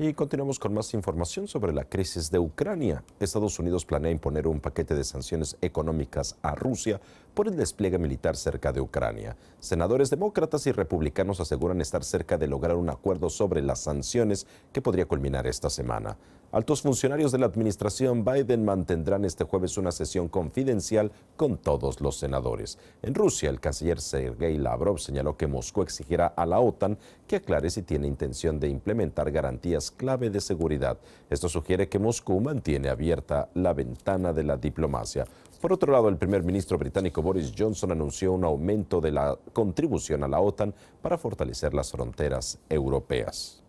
Y continuamos con más información sobre la crisis de Ucrania. Estados Unidos planea imponer un paquete de sanciones económicas a Rusia por el despliegue militar cerca de Ucrania. Senadores demócratas y republicanos aseguran estar cerca de lograr un acuerdo sobre las sanciones que podría culminar esta semana. Altos funcionarios de la administración Biden mantendrán este jueves una sesión confidencial con todos los senadores. En Rusia, el canciller Sergei Lavrov señaló que Moscú exigirá a la OTAN que aclare si tiene intención de implementar garantías clave de seguridad. Esto sugiere que Moscú mantiene abierta la ventana de la diplomacia. Por otro lado, el primer ministro británico Boris Johnson anunció un aumento de la contribución a la OTAN para fortalecer las fronteras europeas.